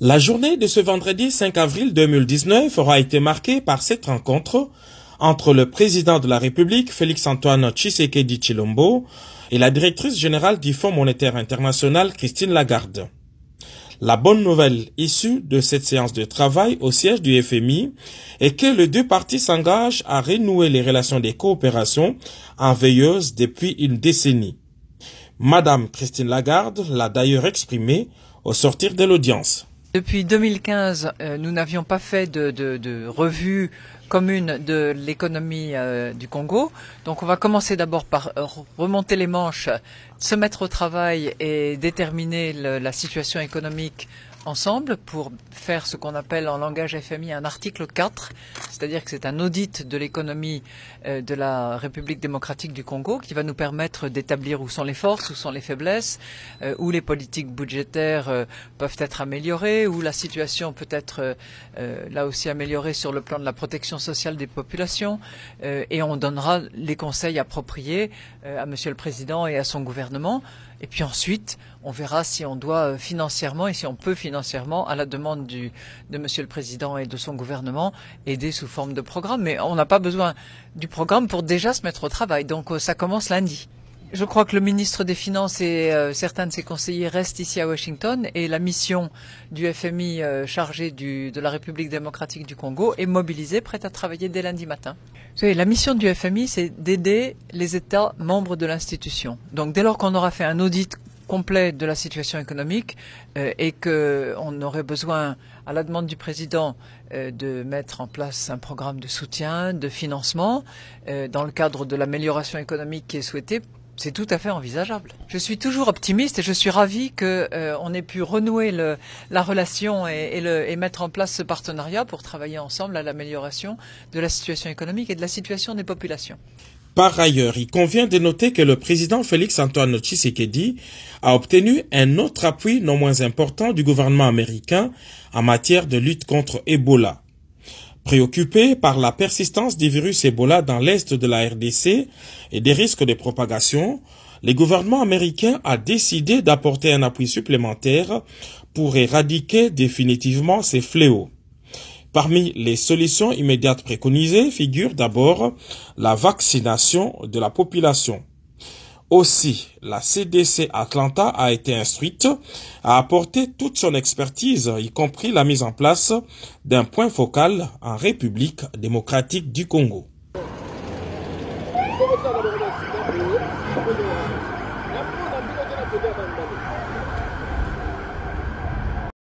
La journée de ce vendredi 5 avril 2019 aura été marquée par cette rencontre entre le président de la République, Félix-Antoine Tshisekedi Chilombo, et la directrice générale du Fonds monétaire international, Christine Lagarde. La bonne nouvelle issue de cette séance de travail au siège du FMI est que les deux parties s'engagent à renouer les relations de coopération en veilleuse depuis une décennie. Madame Christine Lagarde l'a d'ailleurs exprimé au sortir de l'audience. Depuis 2015, euh, nous n'avions pas fait de, de, revue commune de l'économie euh, du Congo. Donc on va commencer d'abord par euh, remonter les manches, se mettre au travail et déterminer la situation économique ensemble pour faire ce qu'on appelle en langage FMI un article 4, c'est-à-dire que c'est un audit de l'économie euh, de la République démocratique du Congo qui va nous permettre d'établir où sont les forces, où sont les faiblesses, euh, où les politiques budgétaires euh, peuvent être améliorées, où la situation peut être là aussi améliorée sur le plan de la protection sociale des populations et on donnera les conseils appropriés à Monsieur le Président et à son gouvernement. Et puis ensuite, on verra si on doit euh, financièrement et si on peut financièrement, à la demande du, de Monsieur le Président et de son gouvernement, aider sous forme de programme. Mais on n'a pas besoin du programme pour déjà se mettre au travail. Donc euh, ça commence lundi. Je crois que le ministre des Finances et euh, certains de ses conseillers restent ici à Washington et la mission du FMI euh, chargée de la République démocratique du Congo est mobilisée, prête à travailler dès lundi matin. Vous la mission du FMI, c'est d'aider les États membres de l'institution. Donc dès lors qu'on aura fait un audit complet de la situation économique euh, et qu'on aurait besoin, à la demande du président, de mettre en place un programme de soutien, de financement, dans le cadre de l'amélioration économique qui est souhaitée. C'est tout à fait envisageable. Je suis toujours optimiste et je suis ravi qu'on euh, ait pu renouer la relation et, et, mettre en place ce partenariat pour travailler ensemble à l'amélioration de la situation économique et de la situation des populations. Par ailleurs, il convient de noter que le président Félix Antoine Tshisekedi a obtenu un autre appui non moins important du gouvernement américain en matière de lutte contre Ebola. Préoccupé par la persistance des virus Ebola dans l'est de la RDC et des risques de propagation, le gouvernement américain a décidé d'apporter un appui supplémentaire pour éradiquer définitivement ces fléaux. Parmi les solutions immédiates préconisées figure d'abord la vaccination de la population. Aussi, la CDC Atlanta a été instruite à apporter toute son expertise, y compris la mise en place d'un point focal en République démocratique du Congo.